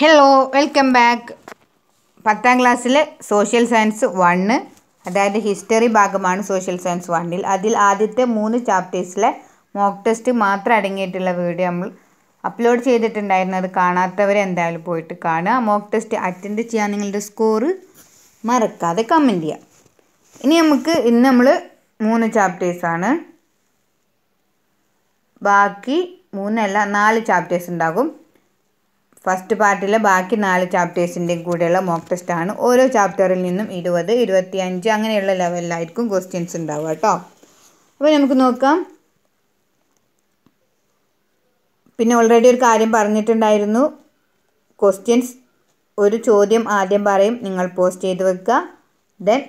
hello welcome back പത്താം ക്ലാസ്സിലെ social science one അതായത് ഹിസ്റ്ററി ഭാഗമാണ് സോഷ്യൽ സയൻസ് വണ്ണിൽ അതിൽ ആദ്യത്തെ മൂന്ന് ചാപ്റ്റേഴ്സിലെ മോക്ക് ടെസ്റ്റ് മാത്രം അടങ്ങിയിട്ടുള്ള വീഡിയോ നമ്മൾ അപ്ലോഡ് ചെയ്തിട്ടുണ്ടായിരുന്നു അത് കാണാത്തവർ എന്തായാലും പോയിട്ട് കാണുക മോക്ക് ടെസ്റ്റ് അറ്റൻഡ് ചെയ്യാൻ നിങ്ങളുടെ സ്കോറ് മറക്കാതെ കമൻറ്റ് ചെയ്യാം ഇനി നമുക്ക് ഇന്ന് നമ്മൾ മൂന്ന് ചാപ്റ്റേഴ്സാണ് ബാക്കി മൂന്നല്ല നാല് ചാപ്റ്റേഴ്സ് ഉണ്ടാകും ഫസ്റ്റ് പാർട്ടിലെ ബാക്കി നാല് ചാപ്റ്റേഴ്സിൻ്റെയും കൂടെയുള്ള മോക്ക് ടെസ്റ്റ് ആണ് ഓരോ ചാപ്റ്ററിൽ നിന്നും ഇരുപത് ഇരുപത്തി അഞ്ച് അങ്ങനെയുള്ള ലെവലിലായിരിക്കും ക്വസ്റ്റ്യൻസ് ഉണ്ടാവുക കേട്ടോ അപ്പോൾ നമുക്ക് നോക്കാം പിന്നെ ഓൾറെഡി ഒരു കാര്യം പറഞ്ഞിട്ടുണ്ടായിരുന്നു ക്വസ്റ്റ്യൻസ് ഒരു ചോദ്യം ആദ്യം പറയും നിങ്ങൾ പോസ്റ്റ് ചെയ്ത് വെക്കുക ദെൻ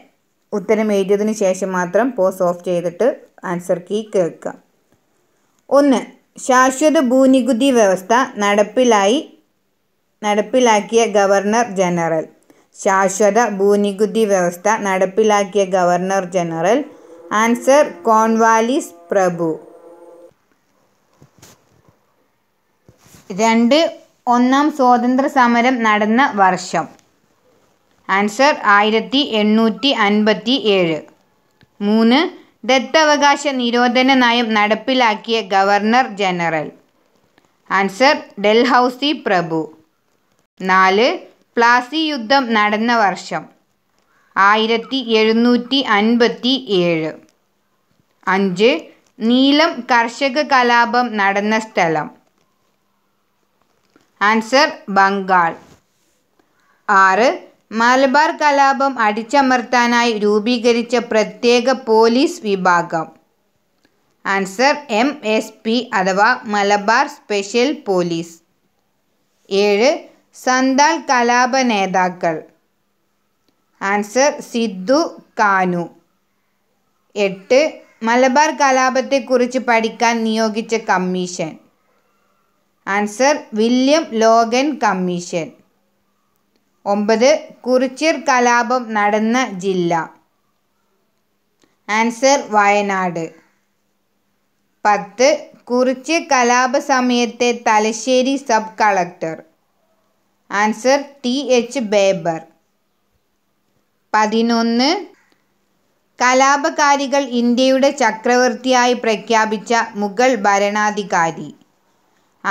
ഉത്തരം എഴുതിയതിന് ശേഷം മാത്രം പോസ് ഓഫ് ചെയ്തിട്ട് ആൻസർ കീ കേൾക്കുക ഒന്ന് ശാശ്വത ഭൂനികുതി വ്യവസ്ഥ നടപ്പിലായി നടപ്പിലാക്കിയ ഗവർണർ ജനറൽ ശാശ്വത ഭൂനികുതി വ്യവസ്ഥ നടപ്പിലാക്കിയ ഗവർണർ ജനറൽ ആൻസർ കോൺവാലിസ് പ്രഭു രണ്ട് ഒന്നാം സ്വാതന്ത്ര്യ സമരം നടന്ന വർഷം ആൻസർ ആയിരത്തി എണ്ണൂറ്റി അൻപത്തി ഏഴ് മൂന്ന് ദത്തവകാശ നിരോധന നയം നടപ്പിലാക്കിയ ഗവർണർ ജനറൽ ആൻസർ ഡൽഹൌസി പ്രഭു നാല് പ്ലാസി യുദ്ധം നടന്ന വർഷം ആയിരത്തി എഴുന്നൂറ്റി അൻപത്തി ഏഴ് അഞ്ച് നീലം കർഷക കലാപം നടന്ന സ്ഥലം ആൻസർ ബംഗാൾ ആറ് മലബാർ കലാപം അടിച്ചമർത്താനായി രൂപീകരിച്ച പ്രത്യേക പോലീസ് വിഭാഗം ആൻസർ എം എസ് പി അഥവാ മലബാർ സ്പെഷ്യൽ പോലീസ് ഏഴ് സന്താൽ കലാപ നേതാക്കൾ ആൻസർ സിദ്ധു കാനു എട്ട് മലബാർ കലാപത്തെക്കുറിച്ച് പഠിക്കാൻ നിയോഗിച്ച commission answer William Logan commission ഒമ്പത് കുറിച്യർ കലാപം നടന്ന ജില്ല ആൻസർ വയനാട് പത്ത് കുറിച്ച് കലാപ സമയത്തെ Thalassery sub collector answer T H Baber പതിനൊന്ന് കലാപകാരികൾ ഇന്ത്യയുടെ ചക്രവർത്തിയായി പ്രഖ്യാപിച്ച മുഗൾ ഭരണാധികാരി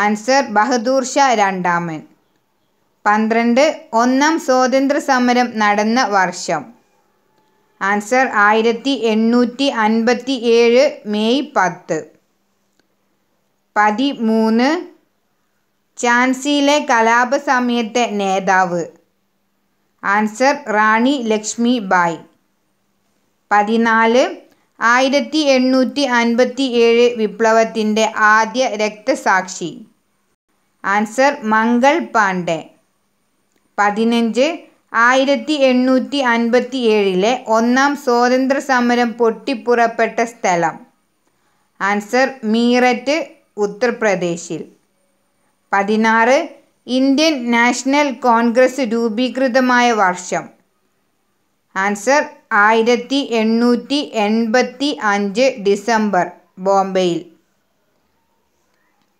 ആൻസർ ബഹദൂർ ഷാ രണ്ടാമൻ പന്ത്രണ്ട് ഒന്നാം സ്വാതന്ത്ര്യ സമരം നടന്ന വർഷം ആൻസർ ആയിരത്തി എണ്ണൂറ്റി അൻപത്തി ഏഴ് മെയ് പത്ത് പതിമൂന്ന് ഝാൻസിയിലെ കലാപ സമയത്തെ നേതാവ് ആൻസർ റാണി ലക്ഷ്മി ബായ് പതിനാല് ആയിരത്തി എണ്ണൂറ്റി അൻപത്തി ഏഴ് വിപ്ലവത്തിൻ്റെ ആദ്യ രക്തസാക്ഷി ആൻസർ മംഗൾ പാണ്ഡെ പതിനഞ്ച് ആയിരത്തി എണ്ണൂറ്റി അൻപത്തി ഏഴിലെ ഒന്നാം സ്വാതന്ത്ര്യ സമരം പൊട്ടിപ്പുറപ്പെട്ട സ്ഥലം ആൻസർ മീററ്റ് ഉത്തർപ്രദേശിൽ പതിനാറ് ഇന്ത്യൻ നാഷണൽ കോൺഗ്രസ് രൂപീകൃതമായ വർഷം ആൻസർ ആയിരത്തി എണ്ണൂറ്റി എൺപത്തി അഞ്ച് ഡിസംബർ ബോംബെയിൽ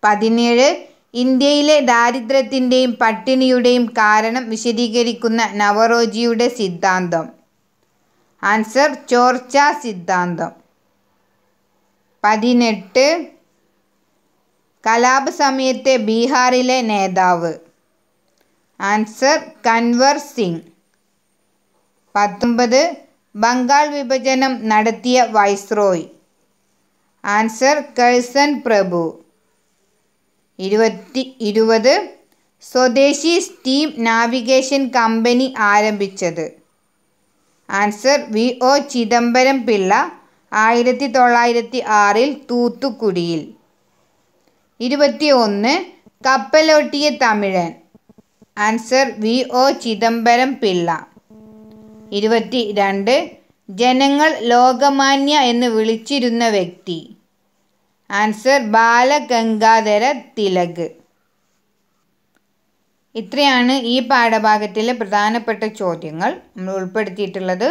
പതിനേഴ് ഇന്ത്യയിലെ ദാരിദ്ര്യത്തിൻ്റെയും പട്ടിണിയുടെയും കാരണം വിശദീകരിക്കുന്ന നവറോജിയുടെ സിദ്ധാന്തം ആൻസർ ചോർച്ച സിദ്ധാന്തം പതിനെട്ട് കലാപ സമയത്തെ ബീഹാറിലെ നേതാവ് ആൻസർ കൻവർ സിംഗ് പത്തൊമ്പത് ബംഗാൾ വിഭജനം നടത്തിയ വൈസ്രോയ് ആൻസർ കഴ്സൺ പ്രഭു ഇരുപത്തി ഇരുപത് സ്വദേശി സ്റ്റീം നാവിഗേഷൻ കമ്പനി ആരംഭിച്ചത് answer V O Chidambaram Pillai ആയിരത്തി തൊള്ളായിരത്തി ആറിൽ തൂത്തുക്കുടിയിൽ ഇരുപത്തി ഒന്ന് കപ്പലോട്ടിയ തമിഴൻ answer V O Chidambaram Pillai ഇരുപത്തി രണ്ട് ജനങ്ങൾ ലോകമാന്യ എന്ന് വിളിച്ചിരുന്ന വ്യക്തി ആൻസർ ബാലഗംഗാധര തിലക് ഇത്രയാണ് ഈ പാഠഭാഗത്തിലെ പ്രധാനപ്പെട്ട ചോദ്യങ്ങൾ നമ്മൾ ഉൾപ്പെടുത്തിയിട്ടുള്ളത്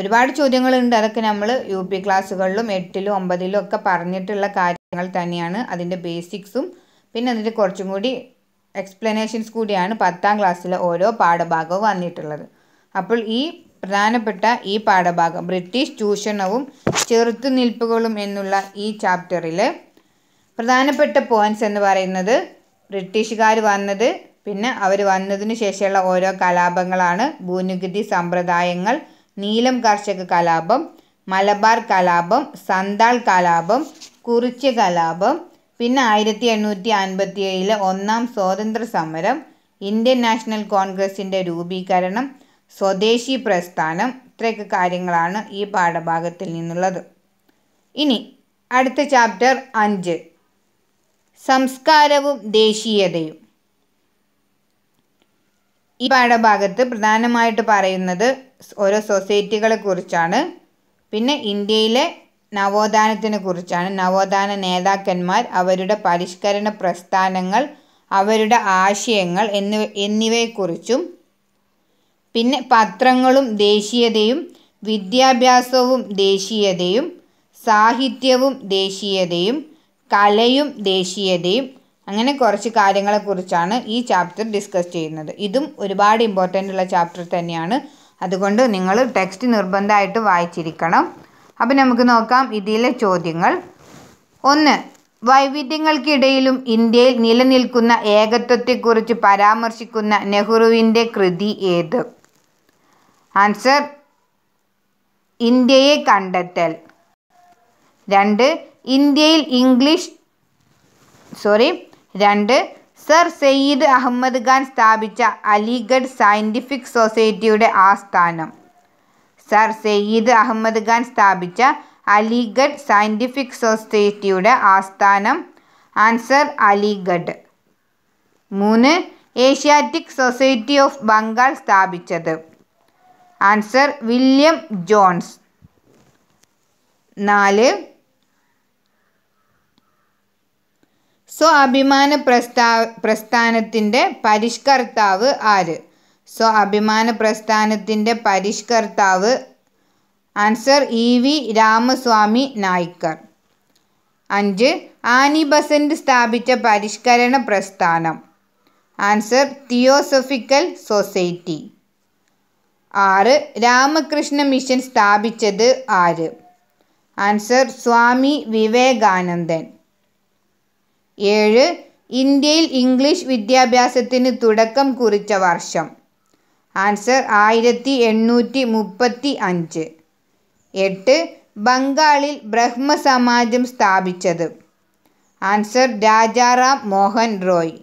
ഒരുപാട് ചോദ്യങ്ങളുണ്ട് അതൊക്കെ നമ്മൾ യു പി ക്ലാസ്സുകളിലും എട്ടിലും ഒമ്പതിലും ഒക്കെ പറഞ്ഞിട്ടുള്ള കാര്യം കാര്യങ്ങൾ തന്നെയാണ് അതിൻ്റെ ബേസിക്സും പിന്നെ അതിൻ്റെ കുറച്ചും കൂടി എക്സ്പ്ലനേഷൻസ് കൂടിയാണ് പത്താം ക്ലാസ്സിലെ ഓരോ പാഠഭാഗവും വന്നിട്ടുള്ളത് അപ്പോൾ ഈ പ്രധാനപ്പെട്ട ഈ പാഠഭാഗം ബ്രിട്ടീഷ് ചൂഷണവും ചെറുത്തുനിൽപ്പുകളും എന്നുള്ള ഈ ചാപ്റ്ററിൽ പ്രധാനപ്പെട്ട പോയിന്റ്സ് എന്ന് പറയുന്നത് ബ്രിട്ടീഷുകാർ വന്നത് പിന്നെ അവർ വന്നതിന് ശേഷമുള്ള ഓരോ കലാപങ്ങളാണ് ഭൂനികുതി സമ്പ്രദായങ്ങൾ നീലം കർഷക കലാപം മലബാർ കലാപം സന്താൾ കലാപം കുറിച്യ കലാപം പിന്നെ ആയിരത്തി എണ്ണൂറ്റി അൻപത്തി ഏഴിലെ ഒന്നാം സ്വാതന്ത്ര്യ സമരം ഇന്ത്യൻ നാഷണൽ കോൺഗ്രസിൻ്റെ രൂപീകരണം സ്വദേശി പ്രസ്ഥാനം ഇത്രയൊക്കെ കാര്യങ്ങളാണ് ഈ പാഠഭാഗത്തിൽ നിന്നുള്ളത് ഇനി അടുത്ത ചാപ്റ്റർ അഞ്ച് സംസ്കാരവും ദേശീയതയും ഈ പാഠഭാഗത്ത് പ്രധാനമായിട്ട് പറയുന്നത് ഓരോ സൊസൈറ്റികളെ കുറിച്ചാണ് പിന്നെ ഇന്ത്യയിലെ നവോത്ഥാനത്തിനെ കുറിച്ചാണ് നവോത്ഥാന നേതാക്കന്മാർ അവരുടെ പരിഷ്കരണ പ്രസ്ഥാനങ്ങൾ അവരുടെ ആശയങ്ങൾ എന്നിവ എന്നിവയെക്കുറിച്ചും പിന്നെ പത്രങ്ങളും ദേശീയതയും വിദ്യാഭ്യാസവും ദേശീയതയും സാഹിത്യവും ദേശീയതയും കലയും ദേശീയതയും അങ്ങനെ കുറച്ച് കാര്യങ്ങളെക്കുറിച്ചാണ് ഈ ചാപ്റ്റർ ഡിസ്കസ് ചെയ്യുന്നത് ഇതും ഒരുപാട് ഇമ്പോർട്ടൻ്റ് ഉള്ള ചാപ്റ്റർ തന്നെയാണ് അതുകൊണ്ട് നിങ്ങൾ ടെക്സ്റ്റ് നിർബന്ധമായിട്ട് വായിച്ചിരിക്കണം അപ്പം നമുക്ക് നോക്കാം ഇതിലെ ചോദ്യങ്ങൾ ഒന്ന് വൈവിധ്യങ്ങൾക്കിടയിലും ഇന്ത്യയിൽ നിലനിൽക്കുന്ന ഏകത്വത്തെക്കുറിച്ച് പരാമർശിക്കുന്ന നെഹ്റുവിൻ്റെ കൃതി ഏത് ആൻസർ ഇന്ത്യയെ കണ്ടെത്തൽ രണ്ട് ഇന്ത്യയിൽ ഇംഗ്ലീഷ് സോറി രണ്ട് സർ സയ്യിദ് അഹമ്മദ് ഖാൻ സ്ഥാപിച്ച അലിഗഡ് സയൻറ്റിഫിക് സൊസൈറ്റിയുടെ ആസ്ഥാനം സർ സയ്യിദ് അഹമ്മദ് ഖാൻ സ്ഥാപിച്ച അലിഗഡ് സയൻറ്റിഫിക് സൊസൈറ്റിയുടെ ആസ്ഥാനം ആൻസർ അലിഗഡ് മൂന്ന് ഏഷ്യാറ്റിക് സൊസൈറ്റി ഓഫ് ബംഗാൾ സ്ഥാപിച്ചത് ആൻസർ വില്യം ജോൺസ് നാല് സ്വാഭിമാന പ്രസ്ഥാ പ്രസ്ഥാനത്തിൻ്റെ പരിഷ്കർത്താവ് ആര് സ്വാഭിമാന പ്രസ്ഥാനത്തിൻ്റെ പരിഷ്കർത്താവ് answer E V Ramaswamy Naicker അഞ്ച് ആനി ബസന്റ് സ്ഥാപിച്ച പരിഷ്കരണ പ്രസ്ഥാനം ആൻസർ തിയോസഫിക്കൽ സൊസൈറ്റി ആറ് രാമകൃഷ്ണ മിഷൻ സ്ഥാപിച്ചത് ആര് ആൻസർ സ്വാമി വിവേകാനന്ദൻ ഏഴ് ഇന്ത്യയിൽ ഇംഗ്ലീഷ് വിദ്യാഭ്യാസത്തിന് തുടക്കം കുറിച്ച വർഷം ആൻസർ ആയിരത്തി എണ്ണൂറ്റി മുപ്പത്തി അഞ്ച് എട്ട് ബംഗാളിൽ ബ്രഹ്മസമാജം സ്ഥാപിച്ചത് ആൻസർ രാജാറാം മോഹൻ റോയ്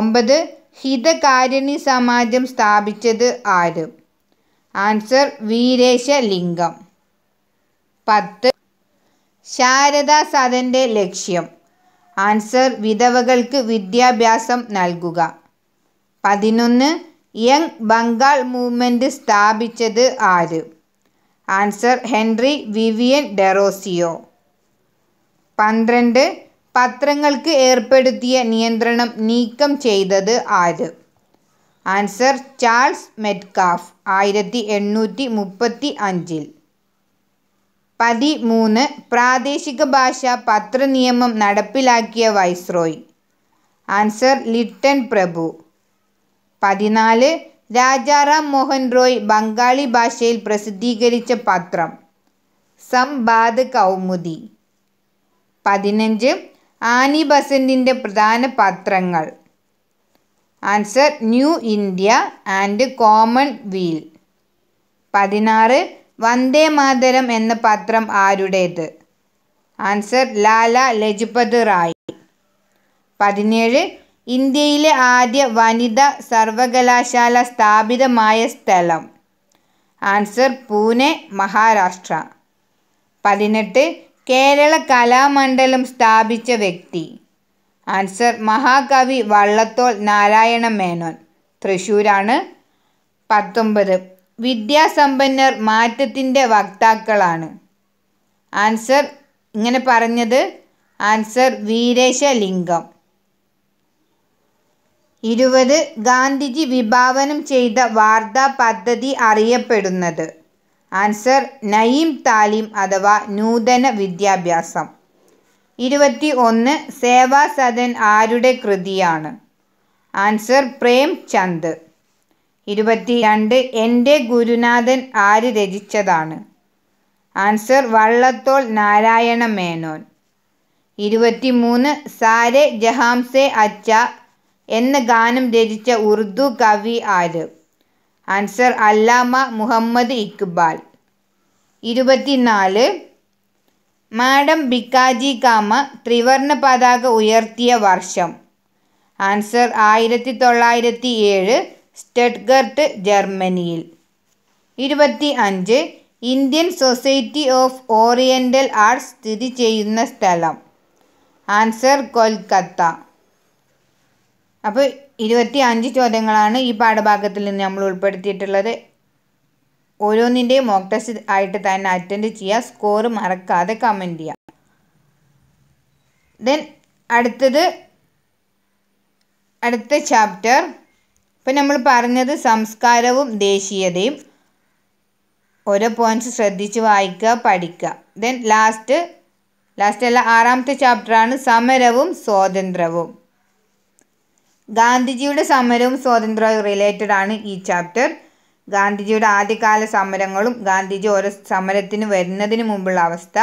ഒമ്പത് ഹിതകാരിണി സമാജം സ്ഥാപിച്ചത് ആര് ആൻസർ വീരേശ ലിംഗം പത്ത് ശാരദാ സദൻ്റെ ലക്ഷ്യം ആൻസർ വിധവകൾക്ക് വിദ്യാഭ്യാസം നൽകുക പതിനൊന്ന് യങ് ബംഗാൾ മൂവ്മെൻ്റ് സ്ഥാപിച്ചത് ആര് ആൻസർ ഹെൻറി വിവിയൻ ഡെറോസിയോ പന്ത്രണ്ട് പത്രങ്ങൾക്ക് ഏർപ്പെടുത്തിയ നിയന്ത്രണം നീക്കം ചെയ്തത് ആര് ആൻസർ ചാൾസ് മെറ്റ്കാഫ് ആയിരത്തി എണ്ണൂറ്റി മുപ്പത്തി അഞ്ചിൽ പതിമൂന്ന് പ്രാദേശിക ഭാഷ പത്രനിയമം നടപ്പിലാക്കിയ വൈസ്രോയ് ആൻസർ ലിട്ടൺ പ്രഭു പതിനാല് രാജാറാം മോഹൻ റോയ് ബംഗാളി ഭാഷയിൽ പ്രസിദ്ധീകരിച്ച പത്രം സംബാദ് കൗമുദി പതിനഞ്ച് ആനി ബസന്റിൻ്റെ പ്രധാന പത്രങ്ങൾ answer New India and Commonweal പതിനാറ് വന്ദേ മാതരം എന്ന പത്രം ആരുടേത് ആൻസർ ലാല ലജ്പത് റായ് പതിനേഴ് ഇന്ത്യയിലെ ആദ്യ വനിത സർവകലാശാല സ്ഥാപിതമായ സ്ഥലം ആൻസർ പൂനെ മഹാരാഷ്ട്ര പതിനെട്ട് കേരള കലാമണ്ഡലം സ്ഥാപിച്ച വ്യക്തി ആൻസർ മഹാകവി വള്ളത്തോൾ നാരായണ മേനോൻ തൃശ്ശൂരാണ് പത്തൊമ്പത് വിദ്യാസമ്പന്നർ മാറ്റത്തിൻ്റെ വക്താക്കളാണ് ആൻസർ ഇങ്ങനെ പറഞ്ഞത് ആൻസർ വീരേശലിംഗം ഇരുപത് ഗാന്ധിജി വിഭാവനം ചെയ്ത വാർത്താ പദ്ധതി അറിയപ്പെടുന്നത് ആൻസർ നയീം താലീം അഥവാ നൂതന വിദ്യാഭ്യാസം ഇരുപത്തി ഒന്ന് സേവാ സദൻ ആരുടെ കൃതിയാണ് ആൻസർ പ്രേം ചന്ദ് രണ്ട് എൻ്റെ ഗുരുനാഥൻ ആര് രചിച്ചതാണ് ആൻസർ വള്ളത്തോൾ നാരായണ മേനോൻ മൂന്ന് സാരെ ജഹാംസെ അച്ച എന്ന ഗാനം രചിച്ച ഉറുദു കവി ആര് ആൻസർ അല്ലാമ മുഹമ്മദ് ഇക്ബാൽ ഇരുപത്തിനാല് മാഡം ബിക്കാജി കാമ ത്രിവർണ പതാക ഉയർത്തിയ വർഷം ആൻസർ ആയിരത്തി തൊള്ളായിരത്തി ഏഴ് സ്റ്റെഡ്ഗർട്ട് ജർമ്മനിയിൽ ഇരുപത്തി അഞ്ച് Indian Society of Oriental Arts സ്ഥിതി ചെയ്യുന്ന സ്ഥലം ആൻസർ കൊൽക്കത്ത അപ്പോൾ ഇരുപത്തി അഞ്ച് ചോദ്യങ്ങളാണ് ഈ പാഠഭാഗത്തിൽ നിന്ന് നമ്മൾ ഉൾപ്പെടുത്തിയിട്ടുള്ളത് ഓരോന്നിൻ്റെയും മോക്ക് ടെസ്റ്റ് ആയിട്ട് തന്നെ അറ്റൻഡ് ചെയ്യുക സ്കോർ മറക്കാതെ കമൻറ്റ് ചെയ്യാം ദെൻ അടുത്തത് അടുത്ത ചാപ്റ്റർ ഇപ്പം നമ്മൾ പറഞ്ഞത് സംസ്കാരവും ദേശീയതയും ഓരോ പോയിന്റ്സ് ശ്രദ്ധിച്ച് വായിക്കുക പഠിക്കുക ദെൻ ലാസ്റ്റ് ലാസ്റ്റ് അല്ല ആറാമത്തെ ചാപ്റ്ററാണ് സമരവും സ്വാതന്ത്ര്യവും ഗാന്ധിജിയുടെ സമരവും സ്വാതന്ത്ര്യവും റിലേറ്റഡ് ആണ് ഈ ചാപ്റ്റർ ഗാന്ധിജിയുടെ ആദ്യകാല സമരങ്ങളും ഗാന്ധിജി ഓരോ സമരത്തിന് വരുന്നതിന് മുമ്പുള്ള അവസ്ഥ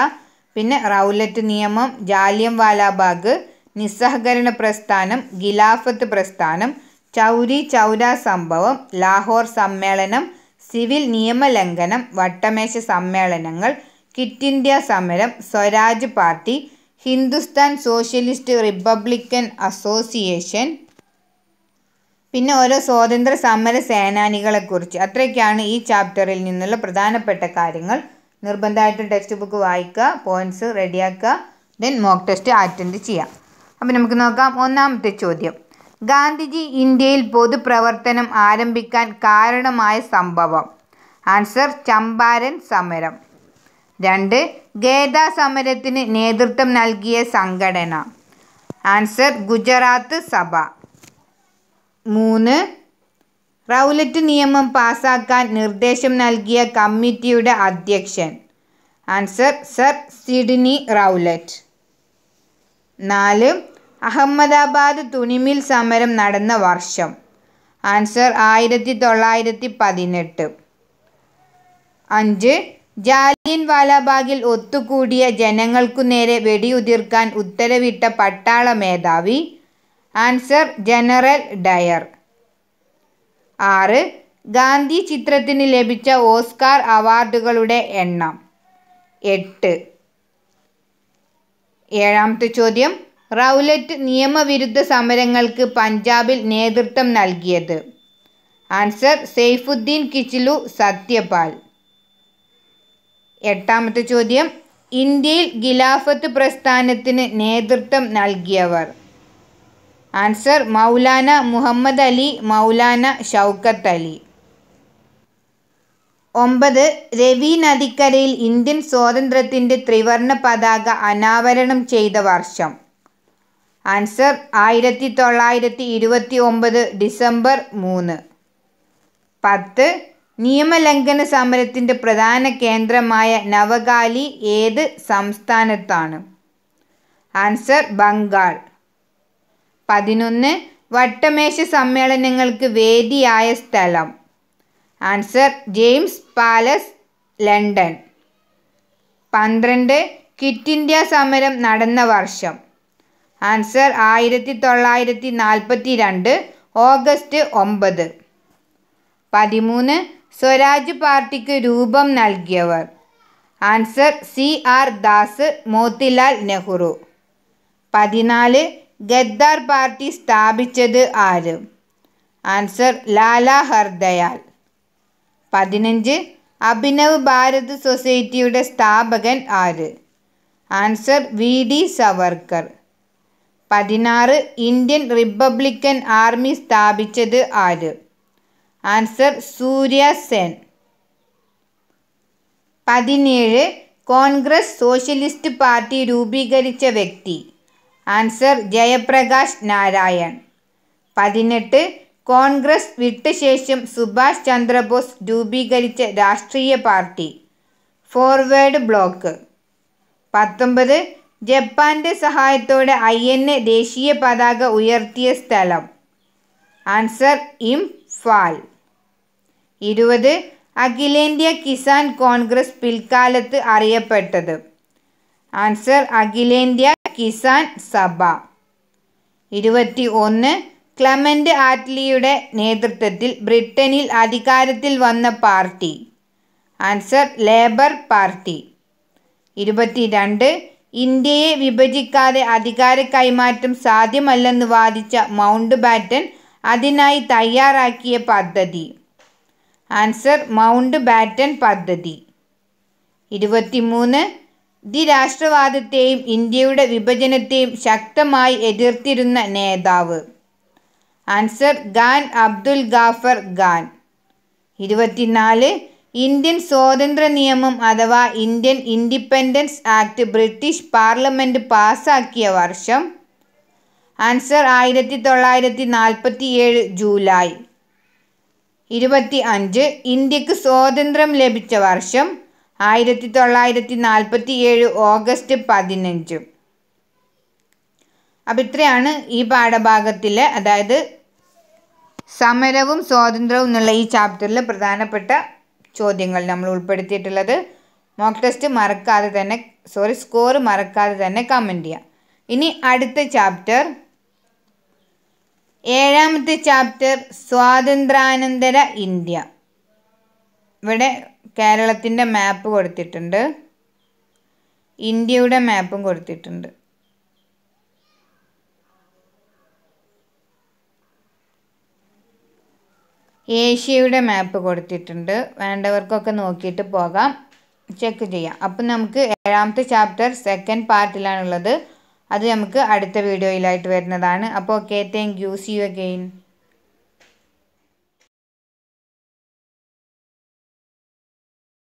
പിന്നെ റൗലറ്റ് നിയമം ജാലിയം വാലാബാഗ് നിസ്സഹകരണ പ്രസ്ഥാനം ഗിലാഫത്ത് പ്രസ്ഥാനം ചൗരി ചൗര സംഭവം ലാഹോർ സമ്മേളനം സിവിൽ നിയമലംഘനം വട്ടമേശ സമ്മേളനങ്ങൾ കിറ്റ് ഇന്ത്യ സമരം Swaraj Party Hindustan Socialist Republican Association പിന്നെ ഓരോ സ്വാതന്ത്ര്യ സമര സേനാനികളെക്കുറിച്ച് അത്രയ്ക്കാണ് ഈ ചാപ്റ്ററിൽ നിന്നുള്ള പ്രധാനപ്പെട്ട കാര്യങ്ങൾ നിർബന്ധമായിട്ടും ടെക്സ്റ്റ് ബുക്ക് വായിക്കുക പോയിന്റ്സ് റെഡിയാക്കുക ദെൻ മോക്ക് ടെസ്റ്റ് അറ്റൻഡ് ചെയ്യാം അപ്പോൾ നമുക്ക് നോക്കാം ഒന്നാമത്തെ ചോദ്യം ഗാന്ധിജി ഇന്ത്യയിൽ പൊതുപ്രവർത്തനം ആരംഭിക്കാൻ കാരണമായ സംഭവം ആൻസർ ചമ്പാരൻ സമരം രണ്ട് ഗേതാ സമരത്തിന് നേതൃത്വം നൽകിയ സംഘടന ആൻസർ ഗുജറാത്ത് സഭ മൂന്ന് റൗലറ്റ് നിയമം പാസാക്കാൻ നിർദ്ദേശം നൽകിയ കമ്മിറ്റിയുടെ അധ്യക്ഷൻ ആൻസർ സർ സിഡ്നി റൗലറ്റ് നാല് അഹമ്മദാബാദ് തുണിമിൽ സമരം നടന്ന വർഷം ആൻസർ ആയിരത്തി തൊള്ളായിരത്തി പതിനെട്ട് അഞ്ച് ജാലിയൻ വാലാബാഗിൽ ഒത്തുകൂടിയ ജനങ്ങൾക്കു നേരെ വെടിയുതിർക്കാൻ ഉത്തരവിട്ട പട്ടാള മേധാവി ആൻസർ ജനറൽ ഡയർ ആറ് ഗാന്ധി ചിത്രത്തിന് ലഭിച്ച ഓസ്കാർ അവാർഡുകളുടെ എണ്ണം എട്ട് ഏഴാമത്തെ ചോദ്യം റൗലറ്റ് നിയമവിരുദ്ധ സമരങ്ങൾക്ക് പഞ്ചാബിൽ നേതൃത്വം നൽകിയത് ആൻസർ സെയ്ഫുദ്ദീൻ കിച്ചിലു സത്യപാൽ എട്ടാമത്തെ ചോദ്യം ഇന്ത്യയിൽ ഖിലാഫത്ത് പ്രസ്ഥാനത്തിന് നേതൃത്വം നൽകിയവർ ആൻസർ മൗലാന മുഹമ്മദ് അലി മൗലാന ഷൗക്കത്ത് അലി ഒമ്പത് രവി നദിക്കരയിൽ ഇന്ത്യൻ സ്വാതന്ത്ര്യത്തിൻ്റെ ത്രിവർണ പതാക അനാവരണം ചെയ്ത വർഷം ആൻസർ ആയിരത്തി തൊള്ളായിരത്തി ഇരുപത്തി ഒമ്പത് ഡിസംബർ മൂന്ന് പത്ത് നിയമലംഘന സമരത്തിൻ്റെ പ്രധാന കേന്ദ്രമായ നവകാലി ഏത് സംസ്ഥാനത്താണ് ആൻസർ ബംഗാൾ പതിനൊന്ന് വട്ടമേശ സമ്മേളനങ്ങൾക്ക് വേദിയായ സ്ഥലം ആൻസർ ജെയിംസ് പാലസ് ലണ്ടൻ പന്ത്രണ്ട് കിറ്റ് ഇന്ത്യ സമരം നടന്ന വർഷം ആൻസർ ആയിരത്തി തൊള്ളായിരത്തി നാൽപ്പത്തി രണ്ട് ഓഗസ്റ്റ് ഒമ്പത് പതിമൂന്ന് സ്വരാജ് പാർട്ടിക്ക് രൂപം നൽകിയവർ answer C R Das Motilal Nehru പതിനാല് ഗദ്ദാർ പാർട്ടി സ്ഥാപിച്ചത് ആര് ആൻസർ ലാല ഹർദയാൽ പതിനഞ്ച് അഭിനവ് ഭാരത് സൊസൈറ്റിയുടെ സ്ഥാപകൻ ആര് ആൻസർ വി ഡി സവർക്കർ പതിനാറ് ഇന്ത്യൻ റിപ്പബ്ലിക്കൻ ആർമി സ്ഥാപിച്ചത് ആര് ആൻസർ സൂര്യ സെൻ പതിനേഴ് കോൺഗ്രസ് സോഷ്യലിസ്റ്റ് പാർട്ടി രൂപീകരിച്ച വ്യക്തി ആൻസർ ജയപ്രകാശ് നാരായൺ പതിനെട്ട് കോൺഗ്രസ് ശേഷം സുഭാഷ് ചന്ദ്രബോസ് രൂപീകരിച്ച രാഷ്ട്രീയ പാർട്ടി ഫോർവേഡ് ബ്ലോക്ക് പത്തൊമ്പത് ജപ്പാന്റെ സഹായത്തോടെ ഐ എൻ എ ദേശീയ പതാക ഉയർത്തിയ സ്ഥലം ആൻസർ ഇംഫാൽ ഇരുപത് അഖിലേന്ത്യ കിസാൻ കോൺഗ്രസ് പിൽക്കാലത്ത് അറിയപ്പെട്ടത് ആൻസർ അഖിലേന്ത്യ കിസാൻ സഭ ഇരുപത്തി ഒന്ന് ക്ലമൻ്റ് ആറ്റ്ലിയുടെ നേതൃത്വത്തിൽ ബ്രിട്ടനിൽ അധികാരത്തിൽ വന്ന പാർട്ടി ആൻസർ ലേബർ പാർട്ടി രണ്ട് ഇന്ത്യയെ വിഭജിക്കാതെ അധികാര കൈമാറ്റം സാധ്യമല്ലെന്ന് വാദിച്ച മൗണ്ട് ബാറ്റൻ അതിനായി തയ്യാറാക്കിയ പദ്ധതി ആൻസർ മൗണ്ട് ബാറ്റൻ പദ്ധതി മൂന്ന് ദ്വിരാഷ്ട്രവാദത്തെയും ഇന്ത്യയുടെ വിഭജനത്തെയും ശക്തമായി എതിർത്തിരുന്ന നേതാവ് ആൻസർ ഖാൻ അബ്ദുൽ ഗാഫർ ഖാൻ ഇരുപത്തിനാല് ഇന്ത്യൻ സ്വാതന്ത്ര്യ നിയമം അഥവാ Indian independence act British parliament പാസ്സാക്കിയ വർഷം ആൻസർ ആയിരത്തി തൊള്ളായിരത്തി നാൽപ്പത്തി ഏഴ് ജൂലൈ ഇരുപത്തി അഞ്ച് ഇന്ത്യക്ക് സ്വാതന്ത്ര്യം ലഭിച്ച വർഷം ആയിരത്തി തൊള്ളായിരത്തി നാൽപ്പത്തി ഏഴ് ഓഗസ്റ്റ് പതിനഞ്ചും അപ്പം ഇത്രയാണ് ഈ പാഠഭാഗത്തിലെ അതായത് സമരവും സ്വാതന്ത്ര്യവും എന്നുള്ള ഈ ചാപ്റ്ററിൽ പ്രധാനപ്പെട്ട ചോദ്യങ്ങൾ നമ്മൾ ഉൾപ്പെടുത്തിയിട്ടുള്ളത് മോക്ക് ടെസ്റ്റ് മറക്കാതെ തന്നെ സോറി സ്കോർ മറക്കാതെ തന്നെ കമൻറ്റ് ചെയ്യാം ഇനി അടുത്ത ചാപ്റ്റർ ഏഴാമത്തെ ചാപ്റ്റർ സ്വാതന്ത്ര്യാനന്തര ഇന്ത്യ ഇവിടെ കേരളത്തിൻ്റെ മാപ്പ് കൊടുത്തിട്ടുണ്ട് ഇന്ത്യയുടെ മാപ്പും കൊടുത്തിട്ടുണ്ട് ഏഷ്യയുടെ മാപ്പ് കൊടുത്തിട്ടുണ്ട് വേണ്ടവർക്കൊക്കെ നോക്കിയിട്ട് പോകാം ചെക്ക് ചെയ്യാം അപ്പം നമുക്ക് ഏഴാമത്തെ ചാപ്റ്റർ സെക്കൻഡ് പാർട്ടിലാണുള്ളത് അത് നമുക്ക് അടുത്ത വീഡിയോയിലായിട്ട് വരുന്നതാണ് അപ്പോൾ okay thank you see you again